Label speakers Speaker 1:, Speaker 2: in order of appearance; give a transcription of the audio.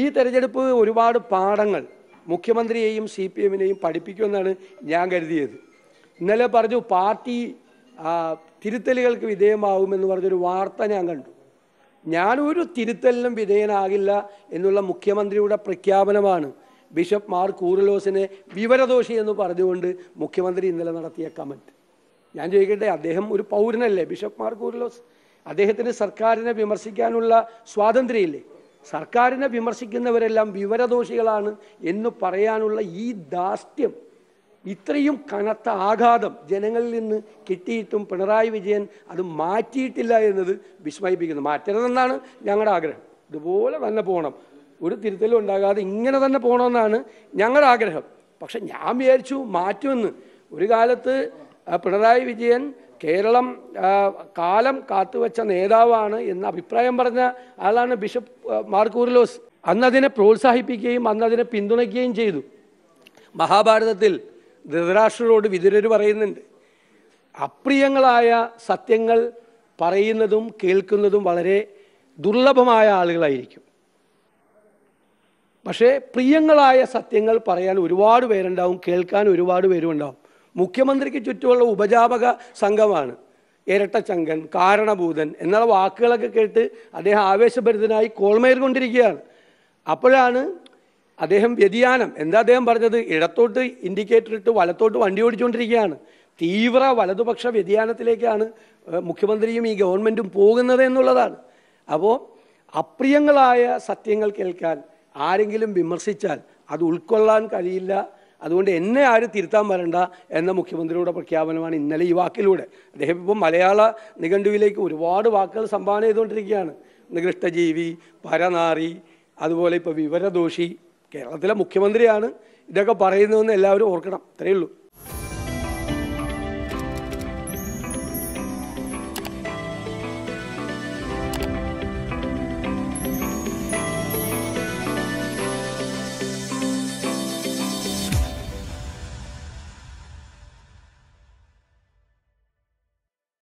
Speaker 1: ഈ തെരഞ്ഞെടുപ്പ് ഒരുപാട് പാഠങ്ങൾ മുഖ്യമന്ത്രിയെയും സി പി എമ്മിനെയും പഠിപ്പിക്കുമെന്നാണ് ഞാൻ കരുതിയത് ഇന്നലെ പറഞ്ഞു പാർട്ടി തിരുത്തലുകൾക്ക് വിധേയമാകുമെന്ന് പറഞ്ഞൊരു വാർത്ത ഞാൻ കണ്ടു ഞാനൊരു തിരുത്തലിനും വിധേയനാകില്ല എന്നുള്ള മുഖ്യമന്ത്രിയുടെ പ്രഖ്യാപനമാണ് ബിഷപ്പ് മാർ കൂറലോസിനെ വിവരദോഷി എന്ന് പറഞ്ഞുകൊണ്ട് മുഖ്യമന്ത്രി ഇന്നലെ നടത്തിയ കമൻറ്റ് ഞാൻ ചോദിക്കട്ടെ അദ്ദേഹം ഒരു പൗരനല്ലേ ബിഷപ്പ് മാർ കൂറലോസ് അദ്ദേഹത്തിന് സർക്കാരിനെ വിമർശിക്കാനുള്ള സ്വാതന്ത്ര്യമില്ലേ സർക്കാരിനെ വിമർശിക്കുന്നവരെല്ലാം വിവരദോഷികളാണ് എന്ന് പറയാനുള്ള ഈ ദാസ്യം ഇത്രയും കനത്ത ആഘാതം ജനങ്ങളിൽ നിന്ന് കിട്ടിയിട്ടും പിണറായി വിജയൻ അത് മാറ്റിയിട്ടില്ല എന്നത് വിസ്മയിപ്പിക്കുന്നു മാറ്റരുതെന്നാണ് ഞങ്ങളുടെ ആഗ്രഹം ഇതുപോലെ തന്നെ പോകണം ഒരു തിരുത്തലും ഉണ്ടാകാതെ ഇങ്ങനെ തന്നെ പോകണമെന്നാണ് ഞങ്ങളുടെ ആഗ്രഹം പക്ഷെ ഞാൻ വിചാരിച്ചു മാറ്റുമെന്ന് ഒരു കാലത്ത് പിണറായി വിജയൻ കേരളം കാലം കാത്തുവച്ച നേതാവാണ് എന്ന അഭിപ്രായം പറഞ്ഞ ആളാണ് ബിഷപ്പ് മാർക്കൂറിലോസ് അന്നതിനെ പ്രോത്സാഹിപ്പിക്കുകയും അന്നതിനെ പിന്തുണയ്ക്കുകയും ചെയ്തു മഹാഭാരതത്തിൽ ധൃതരാഷ്ട്രരോട് വിതുരർ പറയുന്നുണ്ട് അപ്രിയങ്ങളായ സത്യങ്ങൾ പറയുന്നതും കേൾക്കുന്നതും വളരെ ദുർലഭമായ ആളുകളായിരിക്കും പക്ഷേ പ്രിയങ്ങളായ സത്യങ്ങൾ പറയാൻ ഒരുപാട് പേരുണ്ടാവും കേൾക്കാൻ ഒരുപാട് പേരുണ്ടാവും മുഖ്യമന്ത്രിക്ക് ചുറ്റുമുള്ള ഉപജാപക സംഘമാണ് ഇരട്ടച്ചങ്കൻ കാരണഭൂതൻ എന്നുള്ള വാക്കുകളൊക്കെ കേട്ട് അദ്ദേഹം ആവേശഭരിതനായി കോൾമേർ കൊണ്ടിരിക്കുകയാണ് അപ്പോഴാണ് അദ്ദേഹം വ്യതിയാനം എന്താ അദ്ദേഹം പറഞ്ഞത് ഇടത്തോട്ട് ഇൻഡിക്കേറ്റർ ഇട്ട് വലത്തോട്ട് വണ്ടി ഓടിച്ചുകൊണ്ടിരിക്കുകയാണ് തീവ്ര വലതുപക്ഷ വ്യതിയാനത്തിലേക്കാണ് മുഖ്യമന്ത്രിയും ഈ ഗവൺമെൻറ്റും പോകുന്നത് എന്നുള്ളതാണ് അപ്പോൾ അപ്രിയങ്ങളായ സത്യങ്ങൾ കേൾക്കാൻ ആരെങ്കിലും വിമർശിച്ചാൽ അത് ഉൾക്കൊള്ളാൻ കഴിയില്ല അതുകൊണ്ട് എന്നെ ആരും തിരുത്താൻ വരണ്ട എന്ന മുഖ്യമന്ത്രിയുടെ പ്രഖ്യാപനമാണ് ഇന്നലെ ഈ വാക്കിലൂടെ അദ്ദേഹം ഇപ്പം മലയാള നിഘണ്ടുവിലേക്ക് ഒരുപാട് വാക്കുകൾ സംഭാവന ചെയ്തുകൊണ്ടിരിക്കുകയാണ് നികൃഷ്ടജീവി പരനാറി അതുപോലെ ഇപ്പോൾ വിവരദോഷി കേരളത്തിലെ മുഖ്യമന്ത്രിയാണ് ഇതൊക്കെ പറയുന്നതെന്ന് എല്ലാവരും ഓർക്കണം അത്രയേ ഉള്ളൂ